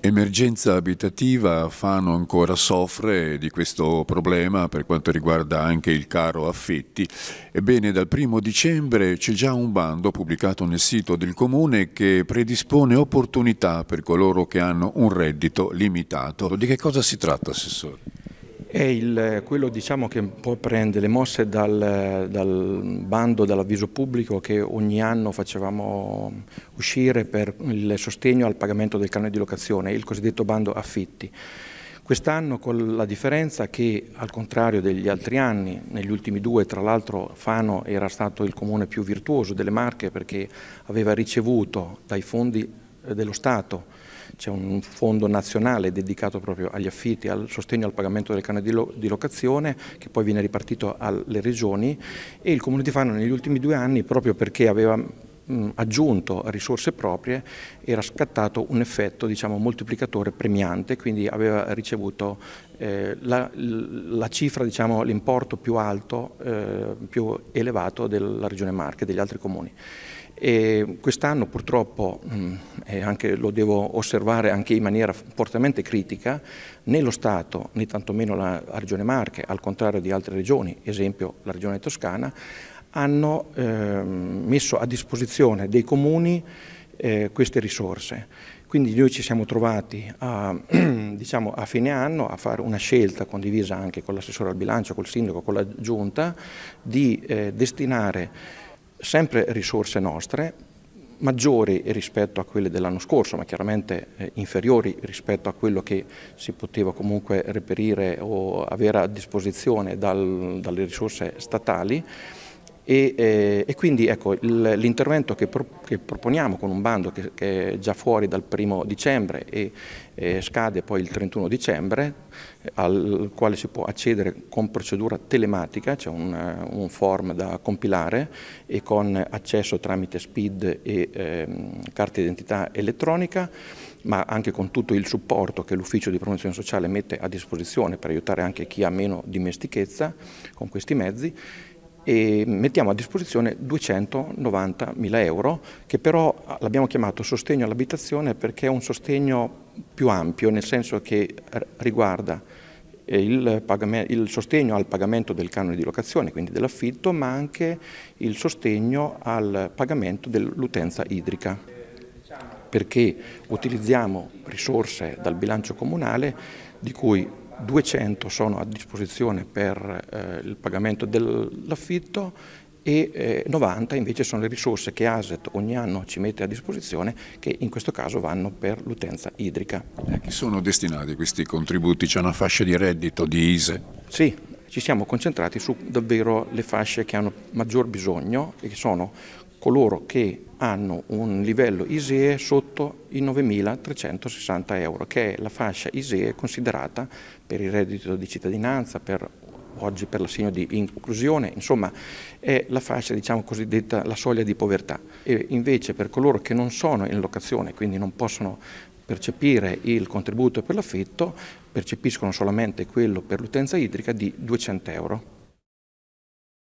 Emergenza abitativa, Fano ancora soffre di questo problema per quanto riguarda anche il caro affetti. Ebbene, dal primo dicembre c'è già un bando pubblicato nel sito del Comune che predispone opportunità per coloro che hanno un reddito limitato. Di che cosa si tratta, Assessore? è il, quello diciamo, che un po' prende le mosse dal, dal, bando, dall'avviso pubblico che ogni anno facevamo uscire per il sostegno al pagamento del canone di locazione, il cosiddetto bando affitti. Quest'anno con la differenza che al contrario degli altri anni, negli ultimi due tra l'altro Fano era stato il comune più virtuoso delle Marche perché aveva ricevuto dai fondi dello Stato, c'è un fondo nazionale dedicato proprio agli affitti, al sostegno al pagamento del canone di, locazione che poi viene ripartito alle regioni e il Comune di Fano negli ultimi due anni proprio perché aveva Mm, aggiunto risorse proprie era scattato un effetto diciamo, moltiplicatore premiante, quindi aveva ricevuto eh, la, la, cifra, diciamo, l'importo più alto, eh, più elevato della regione Marche, e degli altri comuni. Quest'anno purtroppo, mm, anche, lo devo osservare anche in maniera fortemente critica, né lo Stato né tantomeno la Regione Marche, al contrario di altre regioni, esempio la Regione Toscana, hanno eh, messo a disposizione dei comuni eh, queste risorse. Quindi noi ci siamo trovati a, diciamo, a, fine anno a fare una scelta condivisa anche con l'assessore al bilancio, col sindaco, con la giunta, di eh, destinare sempre risorse nostre maggiori rispetto a quelle dell'anno scorso, ma chiaramente eh, inferiori rispetto a quello che si poteva comunque reperire o avere a disposizione dal, dalle risorse statali, e, eh, e quindi ecco, l'intervento che, pro, che, proponiamo con un bando che, che, è già fuori dal 1 dicembre e eh, scade poi il 31 dicembre, al quale si può accedere con procedura telematica, c'è cioè un, un, form da compilare e con accesso tramite SPID e eh, carta d'identità elettronica, ma anche con tutto il supporto che l'ufficio di promozione sociale mette a disposizione per aiutare anche chi ha meno dimestichezza con questi mezzi e mettiamo a disposizione 290.000 euro che però l'abbiamo chiamato sostegno all'abitazione perché è un sostegno più ampio nel senso che riguarda eh, il, il, sostegno al pagamento del canone di locazione, quindi dell'affitto, ma anche il sostegno al pagamento dell'utenza idrica, perché utilizziamo risorse dal bilancio comunale di cui 200 sono a disposizione per eh, il pagamento dell'affitto e eh, 90 invece sono le risorse che ASET ogni anno ci mette a disposizione che in questo caso vanno per l'utenza idrica. A chi sono destinati questi contributi? C'è una fascia di reddito di ISE? Sì, ci siamo concentrati su davvero le fasce che hanno maggior bisogno e che sono coloro che hanno un livello ISEE sotto i 9.360 euro, che è la fascia ISEE considerata per il reddito di cittadinanza, per oggi per l'assegno di inclusione, insomma è la fascia diciamo cosiddetta la soglia di povertà. E invece per coloro che non sono in locazione, quindi non possono percepire il contributo per l'affitto, percepiscono solamente quello per l'utenza idrica di 200 euro.